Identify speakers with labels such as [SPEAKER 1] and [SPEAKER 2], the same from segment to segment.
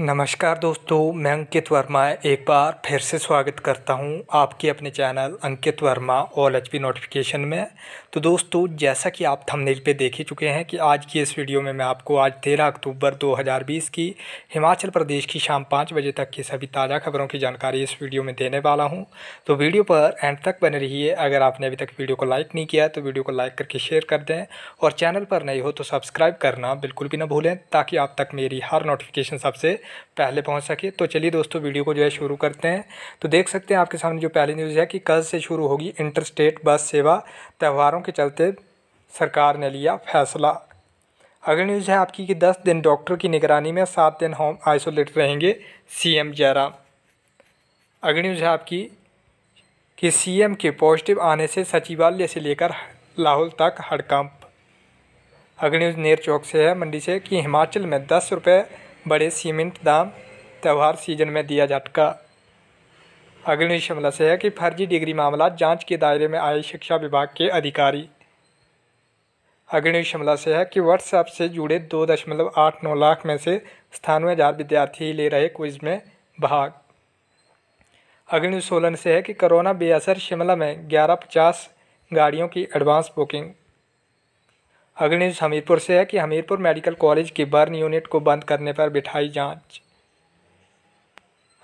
[SPEAKER 1] नमस्कार दोस्तों मैं अंकित वर्मा एक बार फिर से स्वागत करता हूं आपके अपने channel Ankit Verma all H P notification में तो दोस्तों जैसा कि आप थंबनेल पे देख ही चुके हैं कि आज की इस वीडियो में मैं आपको आज तेरह अक्टूबर 2020 की हिमाचल प्रदेश की शाम पाँच बजे तक की सभी ताज़ा खबरों की जानकारी इस वीडियो में देने वाला हूँ तो वीडियो पर एंड तक बने रहिए अगर आपने अभी तक वीडियो को लाइक नहीं किया तो वीडियो को लाइक करके शेयर कर दें और चैनल पर नहीं हो तो सब्सक्राइब करना बिल्कुल भी ना भूलें ताकि आप तक मेरी हर नोटिफिकेशन सबसे पहले पहुंच सके तो चलिए दोस्तों वीडियो को जो है शुरू करते हैं तो देख सकते हैं आपके सामने जो पहली न्यूज़ है कि कल से शुरू होगी इंटरस्टेट बस सेवा त्यौहारों के चलते सरकार ने लिया फैसला अगली न्यूज़ है आपकी कि दस दिन डॉक्टर की निगरानी में सात दिन होम आइसोलेट रहेंगे सी एम जयराम अगली न्यूज़ है आपकी कि सी एम के पॉजिटिव आने से सचिवालय से लेकर लाहौल तक हड़कंप अगली न्यूज़ नेर चौक से है मंडी से कि हिमाचल में दस रुपये बड़े सीमेंट दाम त्यौहार सीजन में दिया झटका अग्नि शिमला से है कि फर्जी डिग्री मामला जांच के दायरे में आए शिक्षा विभाग के अधिकारी अग्नि शिमला से है कि व्हाट्सएप से जुड़े दो दशमलव आठ नौ लाख में से स्थानवे हज़ार विद्यार्थी ले रहे क्विज में भाग अग्नि सोलन से है कि कोरोना बेअसर शिमला में ग्यारह पचास गाड़ियों की एडवांस बुकिंग अगली न्यूज़ हमीरपुर से है कि हमीरपुर मेडिकल कॉलेज की बर्न यूनिट को बंद करने पर बिठाई जांच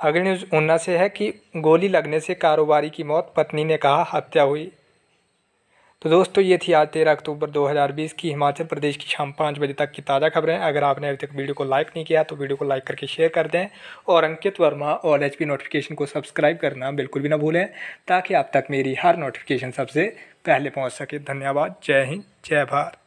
[SPEAKER 1] अगली न्यूज़ ऊना से है कि गोली लगने से कारोबारी की मौत पत्नी ने कहा हत्या हुई तो दोस्तों ये थी आज तेरह अक्टूबर 2020 की हिमाचल प्रदेश की शाम पाँच बजे तक की ताज़ा खबरें अगर आपने अभी तक वीडियो को लाइक नहीं किया तो वीडियो को लाइक करके शेयर कर दें और अंकित वर्मा और एच नोटिफिकेशन को सब्सक्राइब करना बिल्कुल भी ना भूलें ताकि आप तक मेरी हर नोटिफिकेशन सबसे पहले पहुँच सके धन्यवाद जय हिंद जय भारत